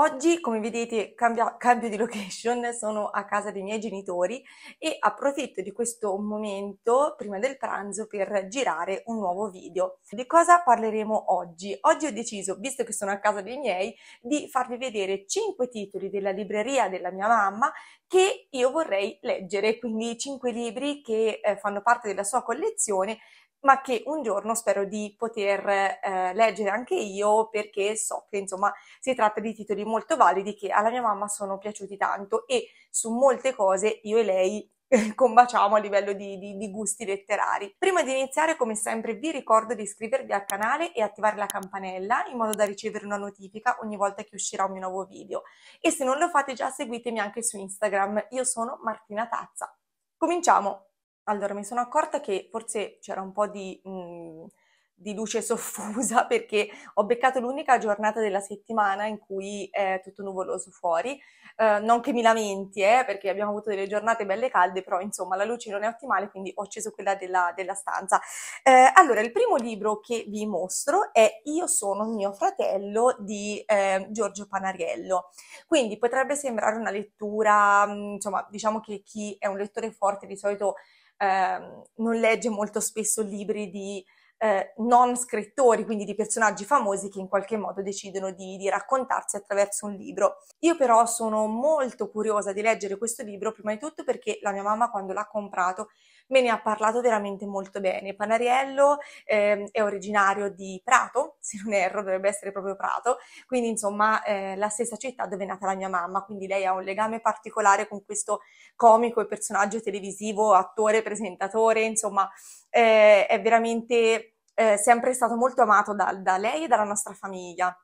Oggi, come vedete, cambia, cambio di location, sono a casa dei miei genitori e approfitto di questo momento prima del pranzo per girare un nuovo video. Di cosa parleremo oggi? Oggi ho deciso, visto che sono a casa dei miei, di farvi vedere 5 titoli della libreria della mia mamma che io vorrei leggere, quindi 5 libri che eh, fanno parte della sua collezione ma che un giorno spero di poter eh, leggere anche io perché so che insomma si tratta di titoli molto validi che alla mia mamma sono piaciuti tanto e su molte cose io e lei combaciamo a livello di, di, di, gusti letterari. Prima di iniziare, come sempre, vi ricordo di iscrivervi al canale e attivare la campanella in modo da ricevere una notifica ogni volta che uscirà un mio nuovo video. E se non lo fate già, seguitemi anche su Instagram. Io sono Martina Tazza. Cominciamo! Allora, mi sono accorta che forse c'era un po' di, mhmm, di luce soffusa perché ho beccato l'unica giornata della settimana in cui è tutto nuvoloso fuori. Uhm, non che mi lamenti, eh, perché abbiamo avuto delle giornate belle calde, però insomma la luce non è ottimale, quindi ho acceso quella della della stanza. Ehm, allora il primo libro che vi mostro è Io sono mio fratello di, ehm, Giorgio Panariello. Quindi potrebbe sembrare una lettura, mhmm, insomma diciamo che chi è un lettore forte di solito Ehm, non legge molto spesso libri di eh, non scrittori, quindi di personaggi famosi che in qualche modo decidono di, di, raccontarsi attraverso un libro. Io però sono molto curiosa di leggere questo libro, prima di tutto perché la mia mamma quando l'ha comprato me ne ha parlato veramente molto bene. Panariello eh, è originario di Prato, se non erro dovrebbe essere proprio Prato, quindi insomma eh, la stessa città dove è nata la mia mamma, quindi lei ha un legame particolare con questo comico e personaggio televisivo, attore, presentatore, insomma eh, è veramente eh, sempre stato molto amato da, da lei e dalla nostra famiglia.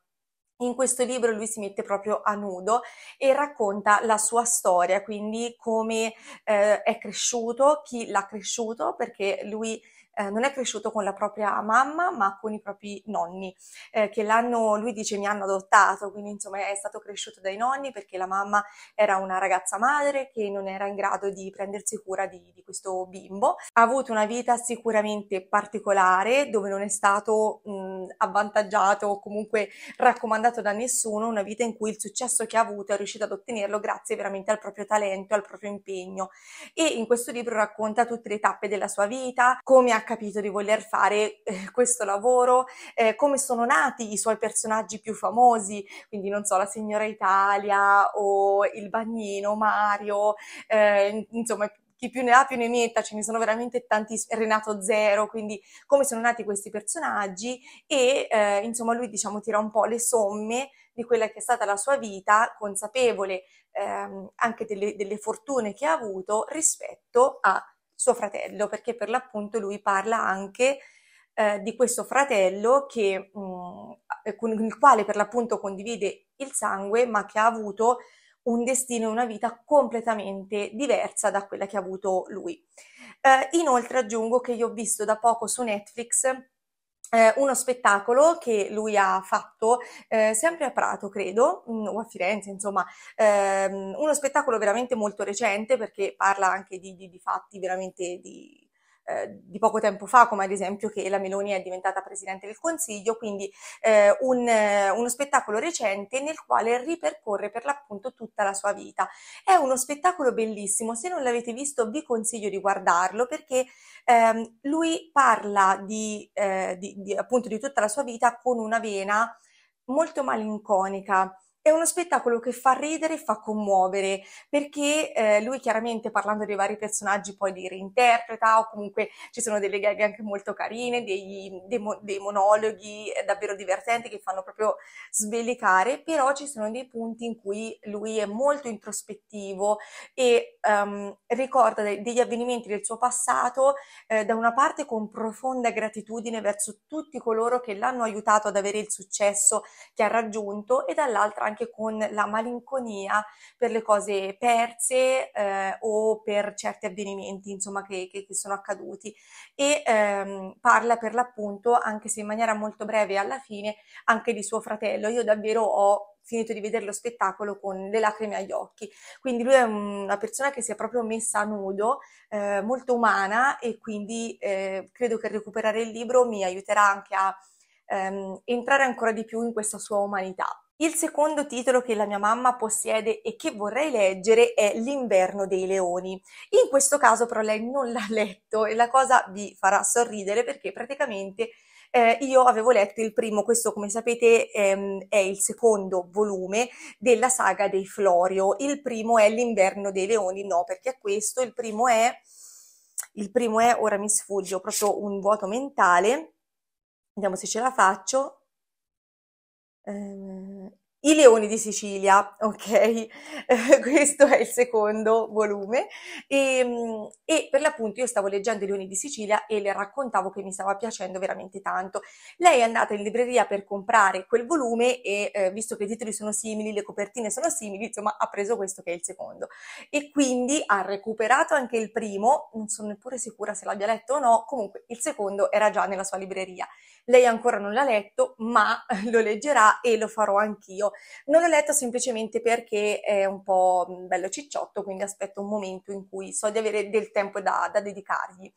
In questo libro lui si mette proprio a nudo e racconta la sua storia, quindi come eh, è cresciuto, chi l'ha cresciuto, perché lui eh, non è cresciuto con la propria mamma ma con i propri nonni eh, che l'hanno, lui dice mi hanno adottato, quindi insomma è stato cresciuto dai nonni perché la mamma era una ragazza madre che non era in grado di prendersi cura di, di questo bimbo. Ha avuto una vita sicuramente particolare dove non è stato mh, avvantaggiato o comunque raccomandato da nessuno, una vita in cui il successo che ha avuto è riuscito ad ottenerlo grazie veramente al proprio talento, al proprio impegno e in questo libro racconta tutte le tappe della sua vita, come ha capito di voler fare eh, questo lavoro, eh, come sono nati i suoi personaggi più famosi, quindi non so, la signora Italia o il bagnino Mario, eh, insomma chi più ne ha più ne metta, ce ne sono veramente tanti, Renato Zero, quindi come sono nati questi personaggi e eh, insomma lui diciamo tira un po' le somme di quella che è stata la sua vita, consapevole ehm, anche delle, delle fortune che ha avuto rispetto a suo fratello, perché per l'appunto lui parla anche eh, di questo fratello che, mh, mm, eh, con il quale per l'appunto condivide il sangue, ma che ha avuto un destino e una vita completamente diversa da quella che ha avuto lui. Eh, inoltre aggiungo che io ho visto da poco su Netflix eh, uno spettacolo che lui ha fatto eh, sempre a Prato, credo, mm, o a Firenze, insomma, ehm, uno spettacolo veramente molto recente perché parla anche di, di, di fatti veramente di eh, di poco tempo fa, come ad esempio che la Meloni è diventata Presidente del Consiglio, quindi eh, un, eh, uno spettacolo recente nel quale ripercorre per l'appunto tutta la sua vita. È uno spettacolo bellissimo, se non l'avete visto vi consiglio di guardarlo perché ehm, lui parla di, eh, di, di, appunto di tutta la sua vita con una vena molto malinconica è uno spettacolo che fa ridere, e fa commuovere, perché eh, lui chiaramente parlando dei vari personaggi poi li reinterpreta o comunque ci sono delle gag anche molto carine, dei, dei, dei monologhi eh, davvero divertenti che fanno proprio sbelicare, però ci sono dei punti in cui lui è molto introspettivo e um, ricorda de- degli avvenimenti del suo passato eh, da una parte con profonda gratitudine verso tutti coloro che l'hanno aiutato ad avere il successo che ha raggiunto e dall'altra anche con la malinconia per le cose perse eh, o per certi avvenimenti insomma, che, che, che sono accaduti e ehm, parla per l'appunto, anche se in maniera molto breve alla fine, anche di suo fratello. Io davvero ho finito di vedere lo spettacolo con le lacrime agli occhi. Quindi lui è una persona che si è proprio messa a nudo, eh, molto umana e quindi eh, credo che recuperare il libro mi aiuterà anche a ehm, entrare ancora di più in questa sua umanità. Il secondo titolo che la mia mamma possiede e che vorrei leggere è L'inverno dei leoni. In questo caso però lei non l'ha letto e la cosa vi farà sorridere perché praticamente eh, io avevo letto il primo, questo come sapete ehm, è il secondo volume della saga dei Florio. Il primo è L'inverno dei leoni, no perché è questo, il primo è, il primo è ora mi sfugge, ho proprio un vuoto mentale, vediamo se ce la faccio, Ehm, I leoni di Sicilia, ok? Questo è il secondo volume e, ehm, e, per l'appunto io stavo leggendo i leoni di Sicilia e le raccontavo che mi stava piacendo veramente tanto. Lei è andata in libreria per comprare quel volume e eh, visto che i titoli sono simili, le copertine sono simili, insomma ha preso questo che è il secondo e quindi ha recuperato anche il primo, non sono neppure sicura se l'abbia letto o no, comunque il secondo era già nella sua libreria lei ancora non l'ha letto, ma lo leggerà e lo farò anch'io. Non l'ho letto semplicemente perché è un po' bello cicciotto, quindi aspetto un momento in cui so di avere del tempo da, da dedicargli.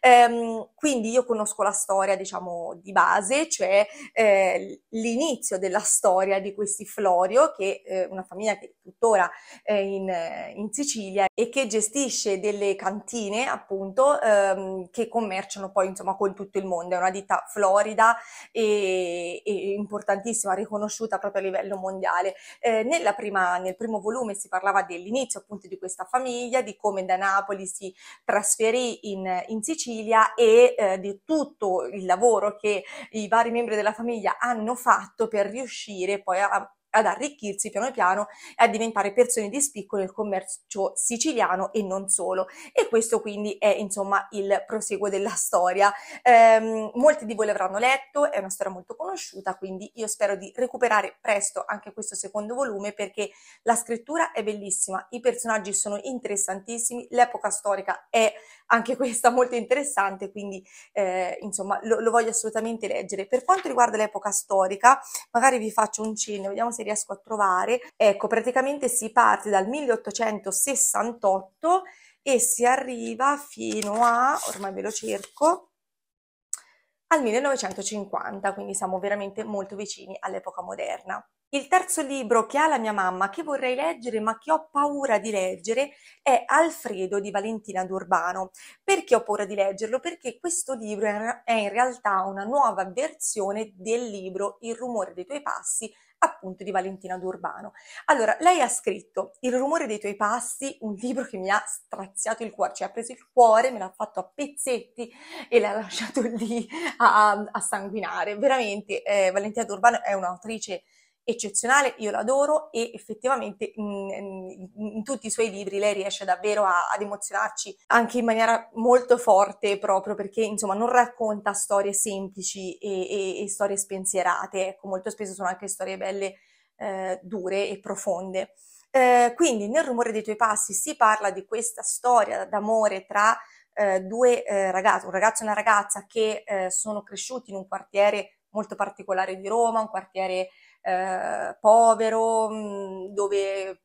Ehm, quindi io conosco la storia, diciamo, di base, cioè eh, l'inizio della storia di questi Florio, che è eh, una famiglia che tuttora è in, in, Sicilia e che gestisce delle cantine, appunto, ehm, che commerciano poi, insomma, con tutto il mondo. È una ditta Florio valida e, e importantissima, riconosciuta proprio a livello mondiale. Eh, prima, nel primo volume si parlava dell'inizio appunto di questa famiglia, di come da Napoli si trasferì in, in Sicilia e eh, di tutto il lavoro che i vari membri della famiglia hanno fatto per riuscire poi a ad arricchirsi piano piano e a diventare persone di spicco nel commercio siciliano e non solo. E questo quindi è insomma il proseguo della storia. Eh, molti di voi l'avranno letto, è una storia molto conosciuta, quindi io spero di recuperare presto anche questo secondo volume perché la scrittura è bellissima, i personaggi sono interessantissimi, l'epoca storica è anche questa molto interessante, quindi eh, insomma lo, lo, voglio assolutamente leggere. Per quanto riguarda l'epoca storica, magari vi faccio un cenno, vediamo se riesco a trovare. Ecco, praticamente si parte dal 1868 e si arriva fino a, ormai ve lo cerco, al 1950, quindi siamo veramente molto vicini all'epoca moderna. Il terzo libro che ha la mia mamma, che vorrei leggere ma che ho paura di leggere, è Alfredo di Valentina D'Urbano. Perché ho paura di leggerlo? Perché questo libro è in realtà una nuova versione del libro Il rumore dei tuoi passi appunto di Valentina D'Urbano. Allora, lei ha scritto Il rumore dei tuoi passi, un libro che mi ha straziato il cuore, cioè ha preso il cuore, me l'ha fatto a pezzetti e l'ha lasciato lì a, a sanguinare. Veramente, eh, Valentina D'Urbano è un'autrice eccezionale, io l'adoro e effettivamente in, in, tutti i suoi libri lei riesce davvero a, ad emozionarci anche in maniera molto forte proprio perché insomma non racconta storie semplici e, e, e storie spensierate, ecco molto spesso sono anche storie belle eh, dure e profonde. Eh, quindi nel rumore dei tuoi passi si parla di questa storia d'amore tra eh, due eh, ragazzi, un ragazzo e una ragazza che eh, sono cresciuti in un quartiere molto particolare di Roma, un quartiere eh, povero, dove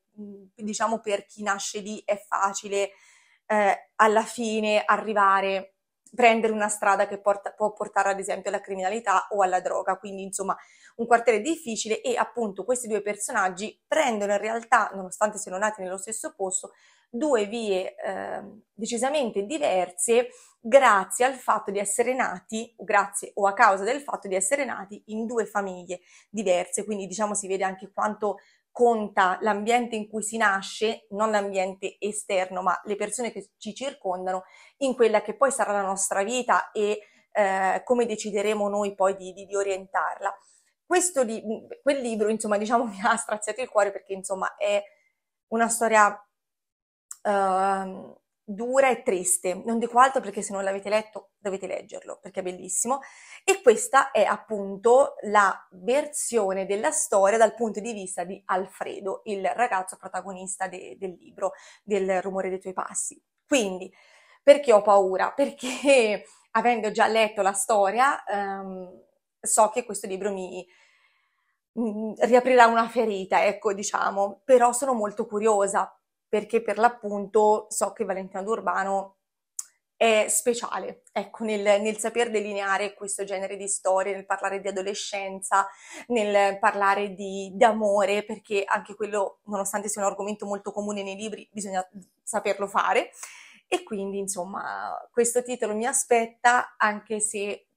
diciamo per chi nasce lì è facile eh, alla fine arrivare prendere una strada che porta, può portare ad esempio alla criminalità o alla droga, quindi insomma un quartiere difficile e appunto questi due personaggi prendono in realtà, nonostante siano nati nello stesso posto, due vie eh, decisamente diverse grazie al fatto di essere nati, grazie o a causa del fatto di essere nati in due famiglie diverse, quindi diciamo si vede anche quanto conta l'ambiente in cui si nasce, non l'ambiente esterno, ma le persone che ci circondano, in quella che poi sarà la nostra vita e eh, come decideremo noi poi di, di, di orientarla. Questo li, quel libro, insomma, diciamo mi ha straziato il cuore perché, insomma, è una storia Ehm, dura e triste. Non dico altro perché se non l'avete letto dovete leggerlo perché è bellissimo. E questa è appunto la versione della storia dal punto di vista di Alfredo, il ragazzo protagonista de- del libro, del rumore dei tuoi passi. Quindi, perché ho paura? Perché avendo già letto la storia, um, so che questo libro mi, mm, riaprirà una ferita, ecco, diciamo, però sono molto curiosa perché per l'appunto so che Valentino D'Urbano è speciale, ecco, nel, nel, saper delineare questo genere di storie, nel parlare di adolescenza, nel parlare di, di amore, perché anche quello, nonostante sia un argomento molto comune nei libri, bisogna saperlo fare. E quindi, insomma, questo titolo mi aspetta, anche se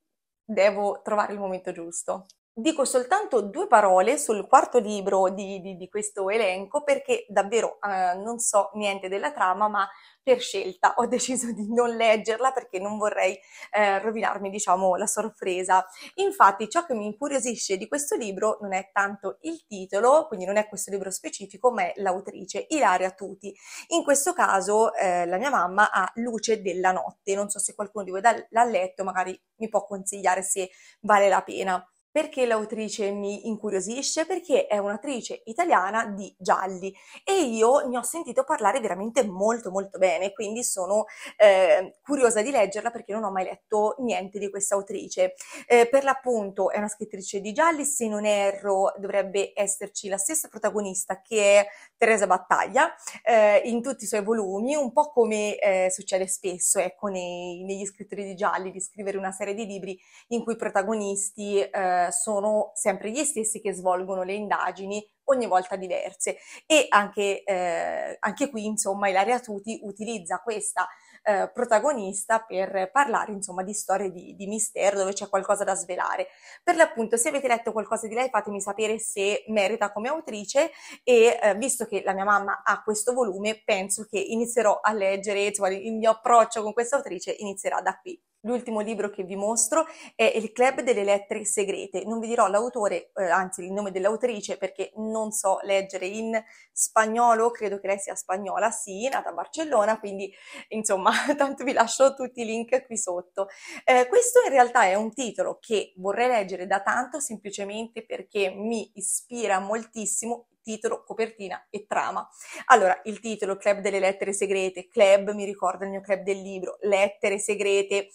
devo trovare il momento giusto. Dico soltanto due parole sul quarto libro di, di, di questo elenco perché davvero eh, non so niente della trama, ma per scelta ho deciso di non leggerla perché non vorrei eh, rovinarmi, diciamo, la sorpresa. Infatti, ciò che mi incuriosisce di questo libro non è tanto il titolo, quindi non è questo libro specifico, ma è l'autrice Ilaria Tuti. In questo caso, eh, la mia mamma ha Luce della notte. Non so se qualcuno di voi l'ha letto, magari mi può consigliare se vale la pena. Perché l'autrice mi incuriosisce? Perché è un'attrice italiana di gialli e io ne ho sentito parlare veramente molto molto bene, quindi sono eh, curiosa di leggerla perché non ho mai letto niente di questa autrice. Eh, per l'appunto è una scrittrice di gialli, se non erro dovrebbe esserci la stessa protagonista che è Teresa Battaglia eh, in tutti i suoi volumi, un po' come eh, succede spesso ecco, nei, negli scrittori di gialli, di scrivere una serie di libri in cui i protagonisti eh, sono sempre gli stessi che svolgono le indagini ogni volta diverse e anche, eh, anche qui insomma Ilaria Tuti utilizza questa eh, protagonista per parlare insomma di storie di, di, mistero dove c'è qualcosa da svelare. Per l'appunto se avete letto qualcosa di lei fatemi sapere se merita come autrice e eh, visto che la mia mamma ha questo volume penso che inizierò a leggere, insomma il mio approccio con questa autrice inizierà da qui. L'ultimo libro che vi mostro è Il Club delle Lettere Segrete. Non vi dirò l'autore, eh, anzi il nome dell'autrice, perché non so leggere in spagnolo, credo che lei sia spagnola, sì, nata a Barcellona, quindi insomma, tanto vi lascio tutti i link qui sotto. Eh, questo in realtà è un titolo che vorrei leggere da tanto, semplicemente perché mi ispira moltissimo titolo, copertina e trama. Allora, il titolo Club delle lettere segrete, club mi ricorda il mio club del libro, lettere segrete,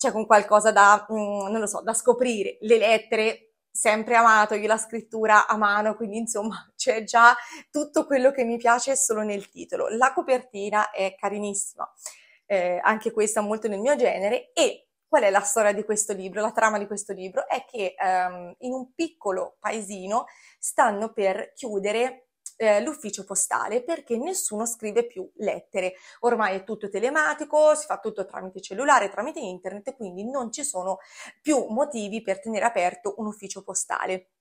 c'è cioè, con qualcosa da, mh, mm, non lo so, da scoprire. Le lettere, sempre amato, io la scrittura a mano, quindi insomma c'è già tutto quello che mi piace solo nel titolo. La copertina è carinissima, eh, anche questa molto nel mio genere e Qual è la storia di questo libro? La trama di questo libro è che ehm, in un piccolo paesino stanno per chiudere eh, l'ufficio postale perché nessuno scrive più lettere. Ormai è tutto telematico, si fa tutto tramite cellulare, tramite internet, quindi non ci sono più motivi per tenere aperto un ufficio postale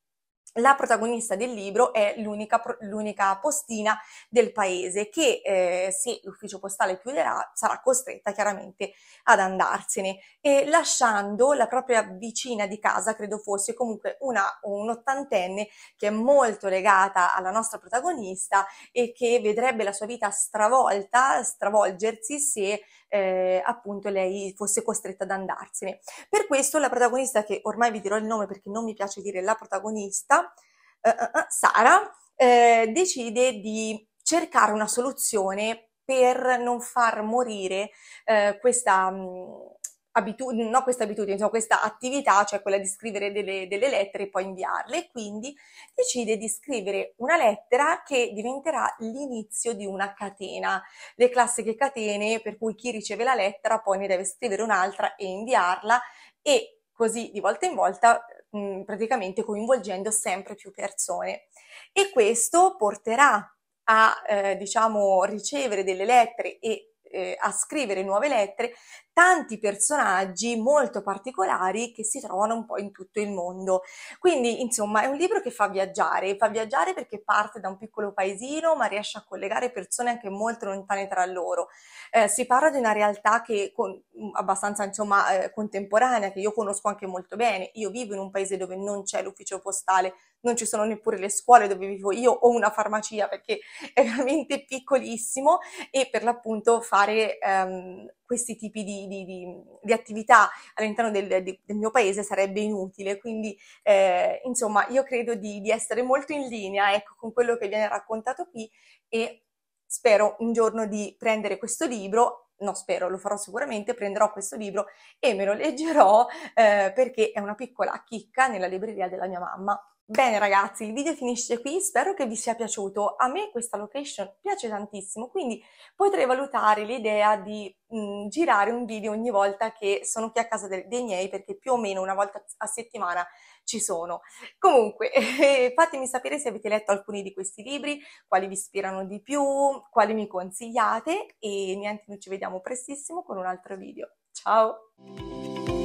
la protagonista del libro è l'unica, l'unica postina del paese che eh, se l'ufficio postale chiuderà sarà costretta chiaramente ad andarsene e lasciando la propria vicina di casa, credo fosse comunque una, un'ottantenne che è molto legata alla nostra protagonista e che vedrebbe la sua vita stravolta, stravolgersi se eh, appunto lei fosse costretta ad andarsene. Per questo la protagonista, che ormai vi dirò il nome perché non mi piace dire la protagonista, uh, Sara eh, decide di cercare una soluzione per non far morire eh, questa mh, mm, abitudine, no questa abitudine, insomma, questa attività, cioè quella di scrivere delle, delle lettere e poi inviarle. Quindi decide di scrivere una lettera che diventerà l'inizio di una catena, le classiche catene per cui chi riceve la lettera poi ne deve scrivere un'altra e inviarla e così di volta in volta Mm, praticamente coinvolgendo sempre più persone. E questo porterà a eh, diciamo, ricevere delle lettere e eh, a scrivere nuove lettere tanti personaggi molto particolari che si trovano un po' in tutto il mondo. Quindi, insomma, è un libro che fa viaggiare, fa viaggiare perché parte da un piccolo paesino, ma riesce a collegare persone anche molto lontane tra loro. Eh, si parla di una realtà che con, mm, abbastanza, insomma, eh, contemporanea, che io conosco anche molto bene. Io vivo in un paese dove non c'è l'ufficio postale, non ci sono neppure le scuole dove vivo io o una farmacia perché è veramente piccolissimo e per l'appunto fare um, questi tipi di, di, di, di attività all'interno del, del, mio paese sarebbe inutile. Quindi eh, insomma io credo di, essere molto in linea ecco, con quello che viene raccontato qui e spero un giorno di prendere questo libro no spero, lo farò sicuramente, prenderò questo libro e me lo leggerò eh, perché è una piccola chicca nella libreria della mia mamma. Bene ragazzi, il video finisce qui, spero che vi sia piaciuto. A me questa location piace tantissimo, quindi potrei valutare l'idea di mh, mm, girare un video ogni volta che sono qui a casa de dei miei, perché più o meno una volta a settimana ci sono. Comunque, fatemi sapere se avete letto alcuni di questi libri, quali vi ispirano di più, quali mi consigliate e niente, noi ci vediamo prestissimo con un altro video. Ciao!